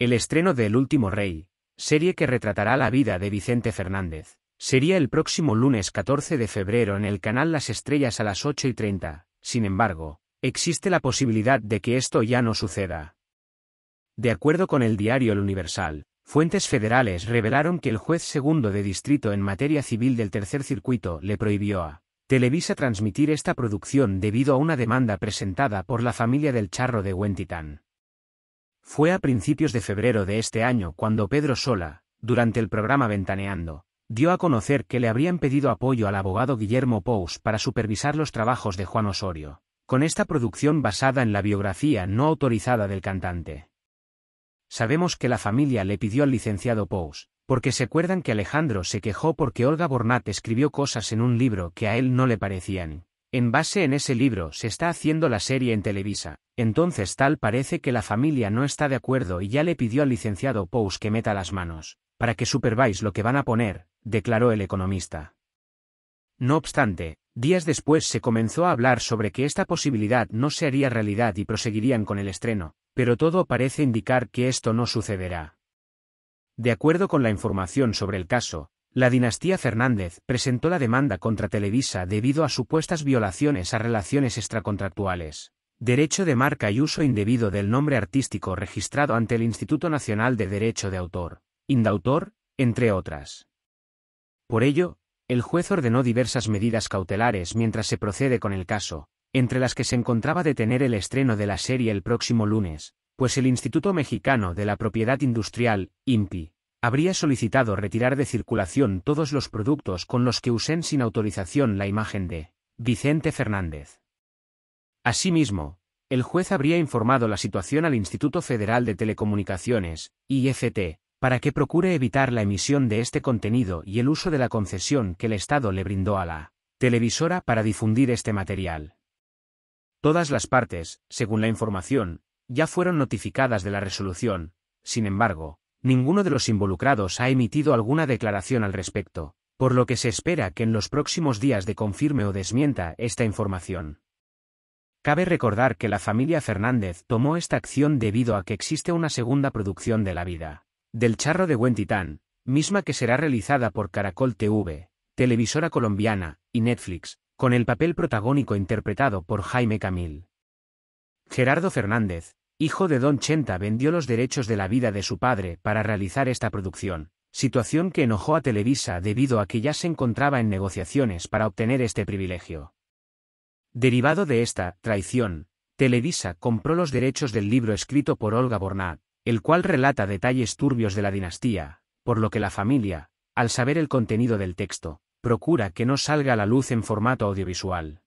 El estreno de El último rey, serie que retratará la vida de Vicente Fernández, sería el próximo lunes 14 de febrero en el canal Las Estrellas a las 8 y 30. Sin embargo, existe la posibilidad de que esto ya no suceda. De acuerdo con el diario El Universal, fuentes federales revelaron que el juez segundo de distrito en materia civil del tercer circuito le prohibió a Televisa transmitir esta producción debido a una demanda presentada por la familia del charro de Huentitán. Fue a principios de febrero de este año cuando Pedro Sola, durante el programa Ventaneando, dio a conocer que le habrían pedido apoyo al abogado Guillermo Pous para supervisar los trabajos de Juan Osorio, con esta producción basada en la biografía no autorizada del cantante. Sabemos que la familia le pidió al licenciado Pous, porque se acuerdan que Alejandro se quejó porque Olga Bornat escribió cosas en un libro que a él no le parecían. En base en ese libro se está haciendo la serie en Televisa, entonces tal parece que la familia no está de acuerdo y ya le pidió al licenciado Pous que meta las manos, para que superváis lo que van a poner, declaró el economista. No obstante, días después se comenzó a hablar sobre que esta posibilidad no se haría realidad y proseguirían con el estreno, pero todo parece indicar que esto no sucederá. De acuerdo con la información sobre el caso, la dinastía Fernández presentó la demanda contra Televisa debido a supuestas violaciones a relaciones extracontractuales. Derecho de marca y uso indebido del nombre artístico registrado ante el Instituto Nacional de Derecho de Autor, Indautor, entre otras. Por ello, el juez ordenó diversas medidas cautelares mientras se procede con el caso, entre las que se encontraba detener el estreno de la serie el próximo lunes, pues el Instituto Mexicano de la Propiedad Industrial, INPI, habría solicitado retirar de circulación todos los productos con los que usen sin autorización la imagen de Vicente Fernández. Asimismo, el juez habría informado la situación al Instituto Federal de Telecomunicaciones, IFT, para que procure evitar la emisión de este contenido y el uso de la concesión que el Estado le brindó a la televisora para difundir este material. Todas las partes, según la información, ya fueron notificadas de la resolución, sin embargo, ninguno de los involucrados ha emitido alguna declaración al respecto, por lo que se espera que en los próximos días de confirme o desmienta esta información. Cabe recordar que la familia Fernández tomó esta acción debido a que existe una segunda producción de la vida, del charro de buen titán, misma que será realizada por Caracol TV, televisora colombiana, y Netflix, con el papel protagónico interpretado por Jaime Camil. Gerardo Fernández, hijo de Don Chenta, vendió los derechos de la vida de su padre para realizar esta producción, situación que enojó a Televisa debido a que ya se encontraba en negociaciones para obtener este privilegio. Derivado de esta traición, Televisa compró los derechos del libro escrito por Olga Bornat, el cual relata detalles turbios de la dinastía, por lo que la familia, al saber el contenido del texto, procura que no salga a la luz en formato audiovisual.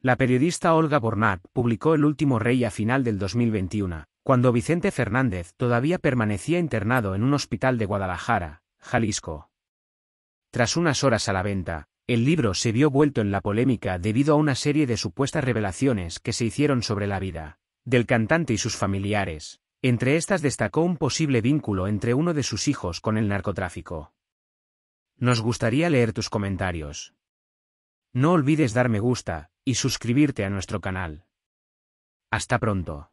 La periodista Olga Bornat publicó El último rey a final del 2021, cuando Vicente Fernández todavía permanecía internado en un hospital de Guadalajara, Jalisco. Tras unas horas a la venta, el libro se vio vuelto en la polémica debido a una serie de supuestas revelaciones que se hicieron sobre la vida del cantante y sus familiares. Entre estas destacó un posible vínculo entre uno de sus hijos con el narcotráfico. Nos gustaría leer tus comentarios. No olvides dar me gusta y suscribirte a nuestro canal. Hasta pronto.